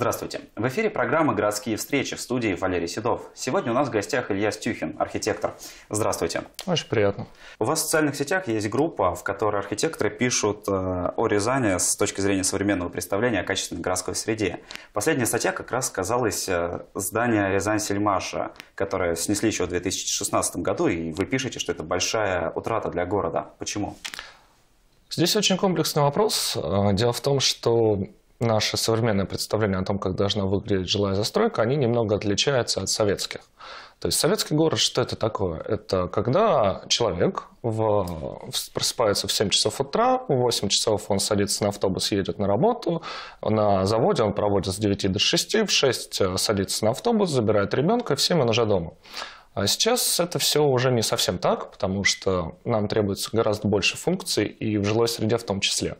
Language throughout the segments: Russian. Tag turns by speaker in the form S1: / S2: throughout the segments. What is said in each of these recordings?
S1: Здравствуйте. В эфире программа «Городские встречи» в студии Валерий Седов. Сегодня у нас в гостях Илья Стюхин, архитектор. Здравствуйте. Очень приятно. У вас в социальных сетях есть группа, в которой архитекторы пишут э, о Рязани с точки зрения современного представления о качественной городской среде. Последняя статья как раз касалась э, здание Рязань-Сельмаша, которое снесли еще в 2016 году, и вы пишете, что это большая утрата для города. Почему?
S2: Здесь очень комплексный вопрос. Э, дело в том, что наши современное представление о том, как должна выглядеть жилая застройка, они немного отличаются от советских. То есть советский город, что это такое? Это когда человек в, просыпается в 7 часов утра, в 8 часов он садится на автобус, едет на работу, на заводе он проводит с 9 до 6, в 6 э, садится на автобус, забирает ребенка, и в 7 он уже дома. А сейчас это все уже не совсем так, потому что нам требуется гораздо больше функций и в жилой среде в том числе.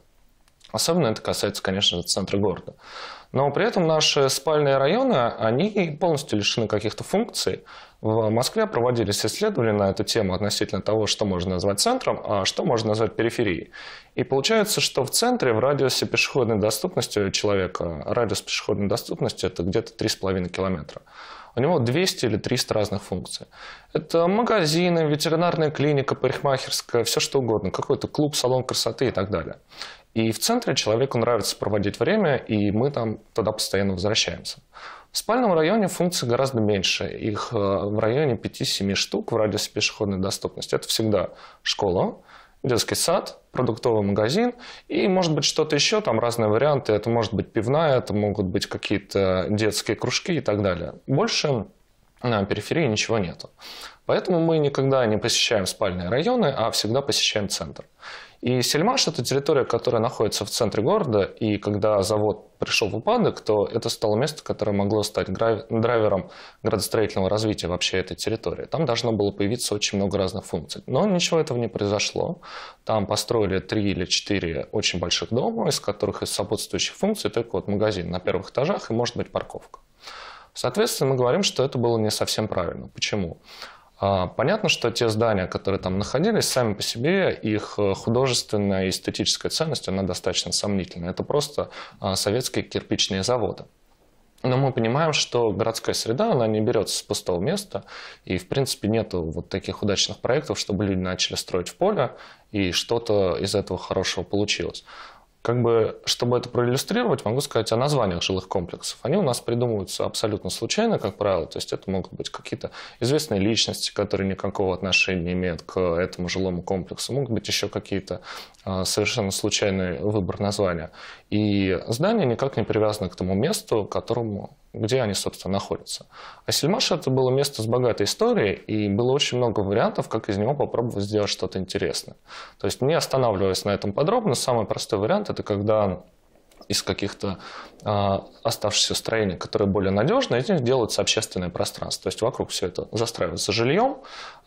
S2: Особенно это касается, конечно же, центра города. Но при этом наши спальные районы, они полностью лишены каких-то функций. В Москве проводились исследования на эту тему относительно того, что можно назвать центром, а что можно назвать периферией. И получается, что в центре, в радиусе пешеходной доступности человека, радиус пешеходной доступности – это где-то 3,5 километра. У него 200 или 300 разных функций. Это магазины, ветеринарная клиника, парикмахерская, все что угодно, какой-то клуб, салон красоты и так далее. И в центре человеку нравится проводить время, и мы там тогда постоянно возвращаемся. В спальном районе функций гораздо меньше. Их э, в районе 5-7 штук в радиусе пешеходной доступности. Это всегда школа, детский сад, продуктовый магазин и, может быть, что-то еще, там разные варианты. Это может быть пивная, это могут быть какие-то детские кружки и так далее. Больше на периферии ничего нету. Поэтому мы никогда не посещаем спальные районы, а всегда посещаем центр. И Сельмаш – это территория, которая находится в центре города, и когда завод пришел в упадок, то это стало место, которое могло стать драйвером градостроительного развития вообще этой территории. Там должно было появиться очень много разных функций. Но ничего этого не произошло. Там построили три или четыре очень больших дома, из которых из сопутствующих функций только вот магазин на первых этажах и, может быть, парковка. Соответственно, мы говорим, что это было не совсем правильно. Почему? А, понятно, что те здания, которые там находились, сами по себе их э, художественная и эстетическая ценность, она достаточно сомнительна. Это просто а, советские кирпичные заводы. Но мы понимаем, что городская среда, она не берется с пустого места, и, в принципе, нету вот таких удачных проектов, чтобы люди начали строить в поле, и что-то из этого хорошего получилось. Как бы, чтобы это проиллюстрировать, могу сказать о названиях жилых комплексов. Они у нас придумываются абсолютно случайно, как правило. То есть это могут быть какие-то известные личности, которые никакого отношения не имеют к этому жилому комплексу. Могут быть еще какие-то а, совершенно случайные выбор названия. И здание никак не привязано к тому месту, к которому где они, собственно, находятся. А Сельмаш – это было место с богатой историей, и было очень много вариантов, как из него попробовать сделать что-то интересное. То есть, не останавливаясь на этом подробно, самый простой вариант – это когда из каких-то э, оставшихся строений, которые более надежны, из них делается общественное пространство. То есть вокруг все это застраивается жильем. Э,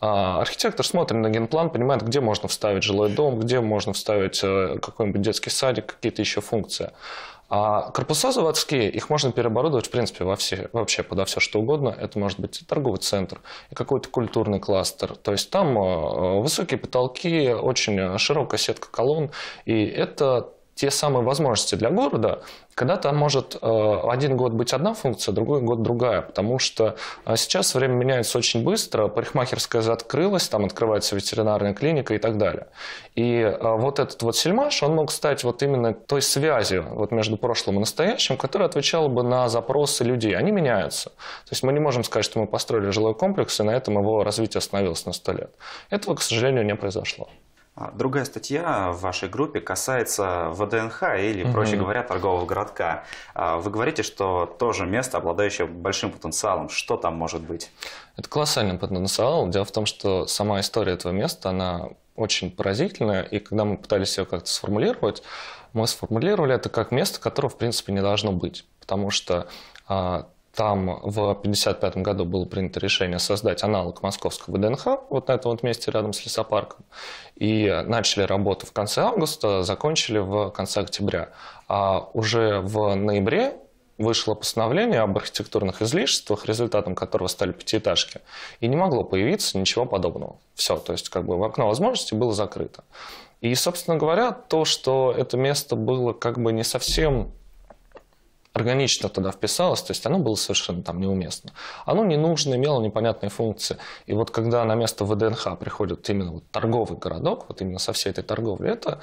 S2: а, архитектор смотрит на генплан, понимает, где можно вставить жилой дом, где можно вставить э, какой-нибудь детский садик, какие-то еще функции. А корпуса заводские, их можно переоборудовать, в принципе, во все, вообще подо все что угодно. Это может быть торговый центр и какой-то культурный кластер. То есть там э, высокие потолки, очень широкая сетка колонн, и это те самые возможности для города, когда там может э, один год быть одна функция, другой год другая, потому что э, сейчас время меняется очень быстро, парикмахерская закрылась, там открывается ветеринарная клиника и так далее. И э, вот этот вот сельмаш, он мог стать вот именно той связью вот между прошлым и настоящим, которая отвечала бы на запросы людей. Они меняются. То есть мы не можем сказать, что мы построили жилой комплекс, и на этом его развитие остановилось на 100 лет. Этого, к
S1: сожалению, не произошло. А, другая статья в вашей группе касается ВДНХ или, проще говоря, торгового городка. А, вы говорите, что тоже место, обладающее большим потенциалом. Что там может быть?
S2: Это колоссальный потенциал. Дело в том, что сама история этого места, она очень поразительная. И когда мы пытались ее как-то сформулировать, мы сформулировали это как место, которое, в принципе, не должно быть. Потому что а, там в 1955 году было принято решение создать аналог московского ДНХ, вот на этом вот месте рядом с лесопарком. И начали работу в конце августа, закончили в конце октября. А уже в ноябре вышло постановление об архитектурных излишествах, результатом которого стали пятиэтажки. И не могло появиться ничего подобного. Все, то есть как бы в окно возможностей было закрыто. И, собственно говоря, то, что это место было как бы не совсем органично тогда вписалось, то есть оно было совершенно там неуместно. Оно не нужно, имело непонятные функции. И вот когда на место ВДНХ приходит именно вот торговый городок, вот именно со всей этой торговли, это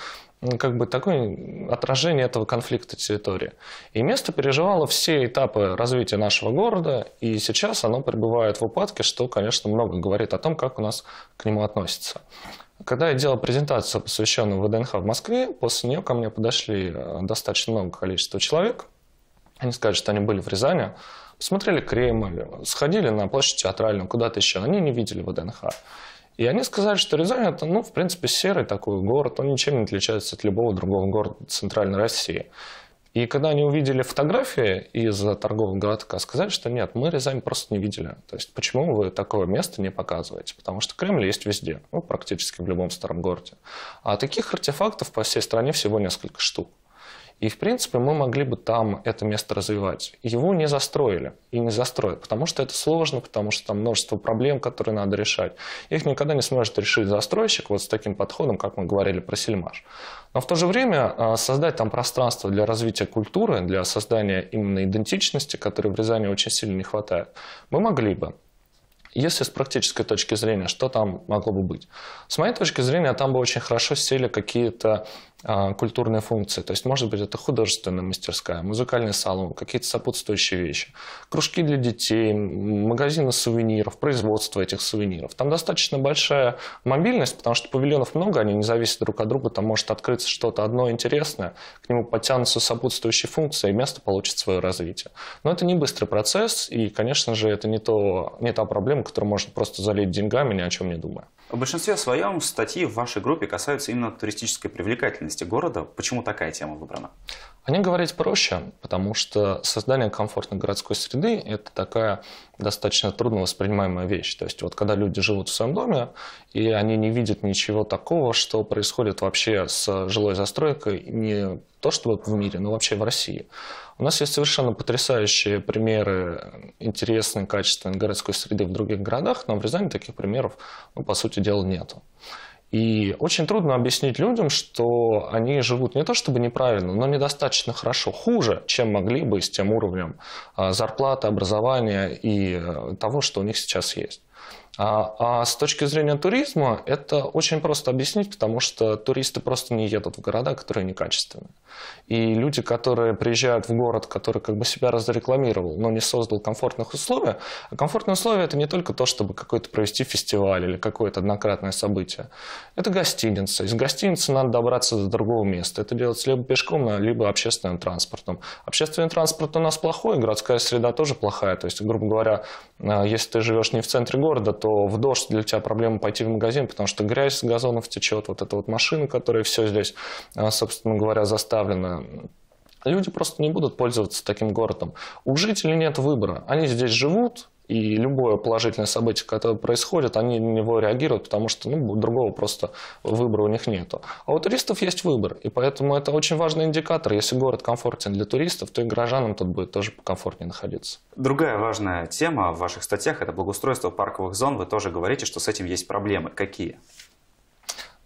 S2: как бы такое отражение этого конфликта территории. И место переживало все этапы развития нашего города, и сейчас оно пребывает в упадке, что, конечно, много говорит о том, как у нас к нему относится. Когда я делал презентацию, посвященную ВДНХ в Москве, после нее ко мне подошли э, достаточно много количества человек – они скажут, что они были в Рязани, посмотрели Кремль, сходили на площадь театральную, куда-то еще. Они не видели ВДНХ. И они сказали, что Рязань это, ну, в принципе, серый такой город, он ничем не отличается от любого другого города Центральной России. И когда они увидели фотографии из торгового городка, сказали, что нет, мы Рязань просто не видели. То есть почему вы такое место не показываете? Потому что Кремль есть везде, ну, практически в любом старом городе. А таких артефактов по всей стране всего несколько штук. И, в принципе, мы могли бы там это место развивать. Его не застроили и не застроят, потому что это сложно, потому что там множество проблем, которые надо решать. Их никогда не сможет решить застройщик вот с таким подходом, как мы говорили про Сельмаш. Но в то же время а, создать там пространство для развития культуры, для создания именно идентичности, которой в Рязани очень сильно не хватает, мы могли бы. Если с практической точки зрения, что там могло бы быть? С моей точки зрения, там бы очень хорошо сели какие-то а, культурные функции. То есть, может быть, это художественная мастерская, музыкальный салон, какие-то сопутствующие вещи, кружки для детей, магазины сувениров, производство этих сувениров. Там достаточно большая мобильность, потому что павильонов много, они не зависят друг от друга, там может открыться что-то одно интересное, к нему подтянутся сопутствующие функции, и место получит свое развитие. Но это не быстрый процесс, и, конечно же, это не, то, не та проблема, которую можно просто залить деньгами, ни о чем не думая.
S1: В большинстве своем статьи в вашей группе касаются именно туристической привлекательности города. Почему такая тема выбрана? Они говорить проще, потому что создание комфортной городской среды – это такая
S2: достаточно трудно воспринимаемая вещь. То есть вот когда люди живут в своем доме, и они не видят ничего такого, что происходит вообще с жилой застройкой, не то чтобы в мире, но вообще в России. У нас есть совершенно потрясающие примеры интересной, качественной городской среды в других городах, но в Рязани таких примеров, ну, по сути дела, нету. И очень трудно объяснить людям, что они живут не то чтобы неправильно, но недостаточно хорошо, хуже, чем могли бы с тем уровнем а, зарплаты, образования и э, того, что у них сейчас есть. А, а с точки зрения туризма это очень просто объяснить, потому что туристы просто не едут в города, которые некачественные. И люди, которые приезжают в город, который как бы себя разрекламировал, но не создал комфортных условий, а комфортные условия это не только то, чтобы какой-то провести фестиваль или какое-то однократное событие. Это гостиница. Из гостиницы надо добраться до другого места. Это делать либо пешком, либо общественным транспортом. Общественный транспорт у нас плохой, городская среда тоже плохая. То есть, грубо говоря, э, если ты живешь не в центре города, города, то в дождь для тебя проблема пойти в магазин, потому что грязь с газонов течет, вот эта вот машина, которая все здесь, а, собственно говоря, заставлена. Люди просто не будут пользоваться таким городом. У жителей нет выбора. Они здесь живут, и любое положительное событие, которое происходит, они на него реагируют, потому что ну, другого просто выбора у них нету. А у туристов есть выбор, и поэтому это очень важный индикатор. Если город комфортен для туристов, то и горожанам тут будет тоже комфортнее находиться.
S1: Другая важная тема в ваших статьях – это благоустройство парковых зон. Вы тоже говорите, что с этим есть проблемы. Какие?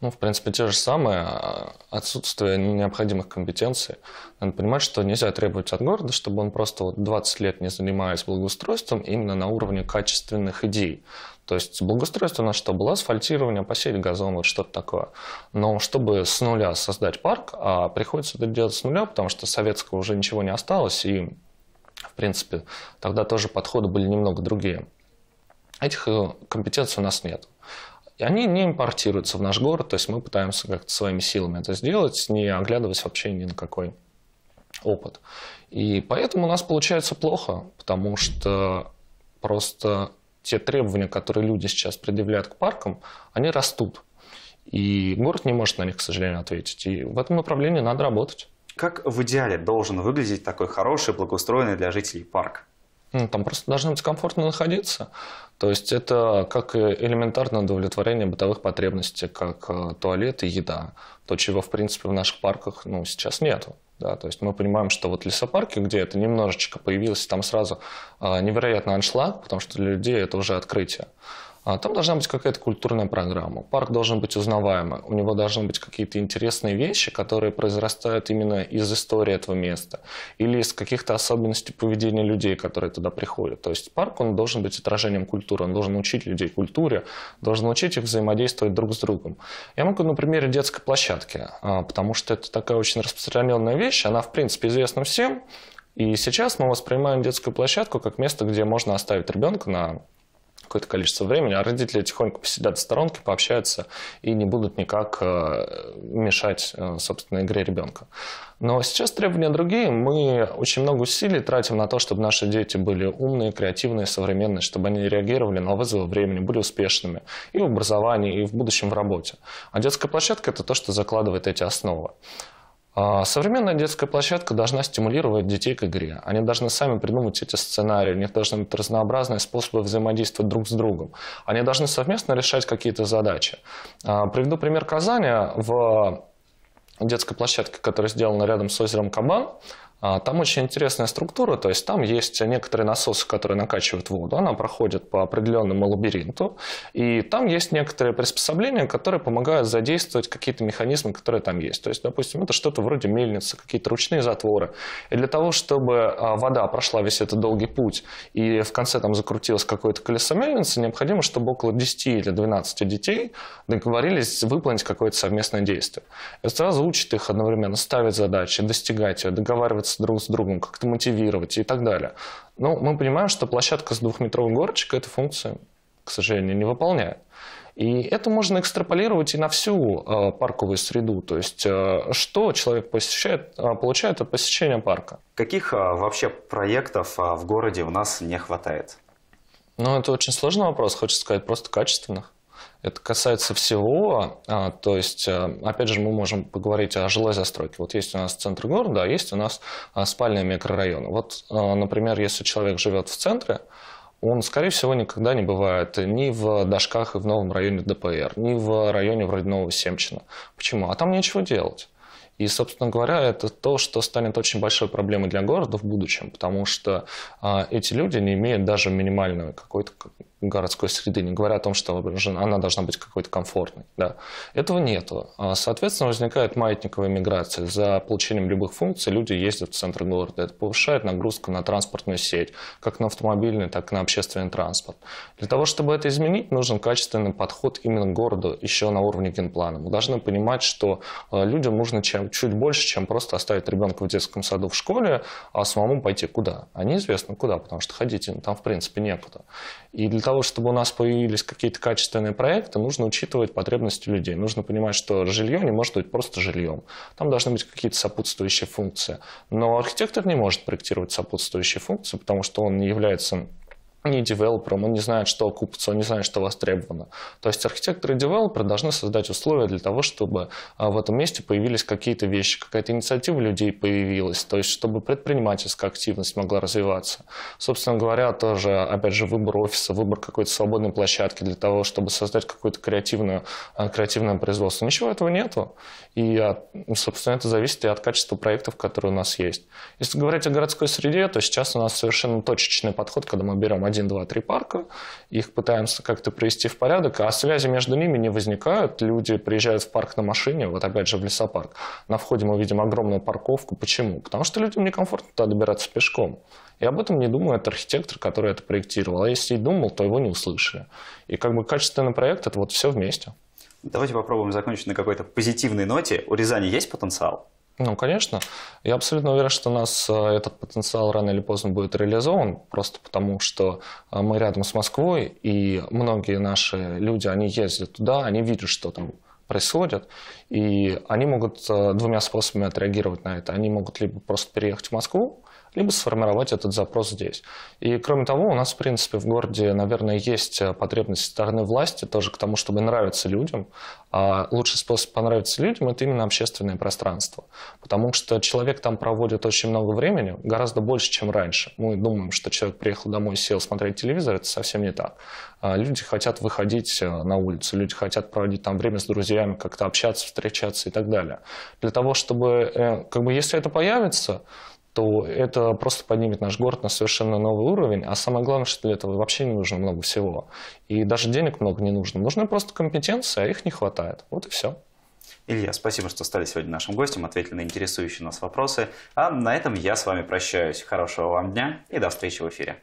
S2: Ну, в принципе, те же самые. А, отсутствие необходимых компетенций. Надо понимать, что нельзя требовать от города, чтобы он просто вот 20 лет не занимаясь благоустройством именно на уровне качественных идей. То есть благоустройство у нас что было? Асфальтирование, посеять газон, вот что-то такое. Но чтобы с нуля создать парк, а приходится это делать с нуля, потому что советского уже ничего не осталось, и, в принципе, тогда тоже подходы были немного другие. Этих э, компетенций у нас нет. И они не импортируются в наш город, то есть мы пытаемся как-то своими силами это сделать, не оглядываясь вообще ни на какой опыт. И поэтому у нас получается плохо, потому что просто те требования, которые люди сейчас предъявляют к паркам, они растут. И город не может на них, к сожалению, ответить. И в этом направлении надо работать. Как в
S1: идеале должен выглядеть такой хороший, благоустроенный для жителей парк?
S2: Ну, там просто должно быть комфортно находиться. То есть это как элементарное удовлетворение бытовых потребностей, как э, туалет и еда. То, чего, в принципе, в наших парках ну, сейчас нету. Да, то есть мы понимаем, что вот лесопарки, где это немножечко появилось, там сразу э, невероятный аншлаг, потому что для людей это уже открытие. А там должна быть какая-то культурная программа. Парк должен быть узнаваемый. У него должны быть какие-то интересные вещи, которые произрастают именно из истории этого места или из каких-то особенностей поведения людей, которые туда приходят. То есть парк, он должен быть отражением культуры, он должен учить людей культуре, должен учить их взаимодействовать друг с другом. Я могу на примере детской площадки, а, потому что это такая очень распространенная вещь, она в принципе известна всем, и сейчас мы воспринимаем детскую площадку как место, где можно оставить ребенка на какое-то количество времени, а родители тихонько посидят в сторонке, пообщаются и не будут никак э, мешать, э, собственной игре ребенка. Но сейчас требования другие. Мы очень много усилий тратим на то, чтобы наши дети были умные, креативные, современные, чтобы они реагировали на вызовы времени, были успешными и в образовании, и в будущем в работе. А детская площадка – это то, что закладывает эти основы. А, современная детская площадка должна стимулировать детей к игре. Они должны сами придумать эти сценарии, у них должны быть разнообразные способы взаимодействия друг с другом. Они должны совместно решать какие-то задачи. А, приведу пример Казани. В детской площадке, которая сделана рядом с озером Кабан, а, там очень интересная структура, то есть там есть некоторые насосы, которые накачивают воду, она проходит по определенному лабиринту, и там есть некоторые приспособления, которые помогают задействовать какие-то механизмы, которые там есть. То есть, допустим, это что-то вроде мельницы, какие-то ручные затворы. И для того, чтобы а, вода прошла весь этот долгий путь, и в конце там закрутилось какое-то колесо мельницы, необходимо, чтобы около 10 или 12 детей договорились выполнить какое-то совместное действие. Это сразу учат их одновременно ставить задачи, достигать ее, договариваться договариваться друг с другом, как-то мотивировать и так далее. Но мы понимаем, что площадка с двухметровым горочек эту функцию, к сожалению, не выполняет. И это можно экстраполировать и на всю э, парковую среду. То есть, э, что человек посещает, э, получает от
S1: посещения парка. Каких э, вообще проектов э, в городе у нас не хватает?
S2: Ну, это очень сложный вопрос, хочется сказать, просто качественных. Это касается всего, а, то есть, а, опять же, мы можем поговорить о жилой застройке. Вот есть у нас центр города, а есть у нас а, спальные микрорайоны. Вот, например, если человек живет в центре, он, скорее всего, никогда не бывает ни в Дашках и в новом районе ДПР, ни в районе вроде Нового Семчина. Почему? А там нечего делать. И, собственно говоря, это то, что станет очень большой проблемой для города в будущем, потому что эти люди не имеют даже минимального какой-то городской среды, не говоря о том, что она должна быть какой-то комфортной. Да. Этого нету. А, соответственно, возникает маятниковая миграция. За получением любых функций люди ездят в центр города. Это повышает нагрузку на транспортную сеть, как на автомобильный, так и на общественный транспорт. Для того, чтобы это изменить, нужен качественный подход именно к городу еще на уровне генплана. Мы должны понимать, что а, людям нужно чем, чуть больше, чем просто оставить ребенка в детском саду в школе, а самому пойти куда? А неизвестно куда, потому что ходить им там в принципе некуда. И для того, того, чтобы у нас появились какие-то качественные проекты, нужно учитывать потребности людей. Нужно понимать, что жилье не может быть просто жильем. Там должны быть какие-то сопутствующие функции. Но архитектор не может проектировать сопутствующие функции, потому что он не является не девелопером, он не знает, что купится, он не знает, что востребовано. То есть архитекторы и девелоперы должны создать условия для того, чтобы а, в этом месте появились какие-то вещи, какая-то инициатива людей появилась, то есть чтобы предпринимательская активность могла развиваться. Собственно говоря, тоже, опять же, выбор офиса, выбор какой-то свободной площадки для того, чтобы создать какое-то креативное, а, креативное производство. Ничего этого нету. И, а, собственно, это зависит и от качества проектов, которые у нас есть. Если говорить о городской среде, то сейчас у нас совершенно точечный подход, когда мы берем один 1, 2, 3 парка, их пытаемся как-то привести в порядок, а связи между ними не возникают. Люди приезжают в парк на машине, вот опять же в лесопарк. На входе мы видим огромную парковку. Почему? Потому что людям некомфортно туда добираться пешком. И об этом не думает архитектор, который это проектировал. А если и думал, то его не услышали. И как бы качественный проект – это вот все вместе.
S1: Давайте попробуем закончить на какой-то позитивной ноте. У Рязани есть потенциал?
S2: Ну, конечно. Я абсолютно уверен, что у нас э, этот потенциал рано или поздно будет реализован, просто потому что э, мы рядом с Москвой, и многие наши люди, они ездят туда, они видят, что там происходит, и они могут э, двумя способами отреагировать на это. Они могут либо просто переехать в Москву, либо сформировать этот запрос здесь. И кроме того, у нас, в принципе, в городе, наверное, есть э, потребность стороны власти тоже к тому, чтобы нравиться людям. А лучший способ понравиться людям – это именно общественное пространство. Потому что человек там проводит очень много времени, гораздо больше, чем раньше. Мы думаем, что человек приехал домой, сел смотреть телевизор, это совсем не так. А люди хотят выходить э, на улицу, люди хотят проводить там время с друзьями, как-то общаться, встречаться и так далее. Для того, чтобы, э, как бы, если это появится, то это просто поднимет наш город на совершенно новый уровень. А самое главное, что для этого вообще не нужно много всего. И даже денег много не нужно. Нужны просто компетенции, а их не хватает.
S1: Вот и все. Илья, спасибо, что стали сегодня нашим гостем, ответили на интересующие нас вопросы. А на этом я с вами прощаюсь. Хорошего вам дня и до встречи в эфире.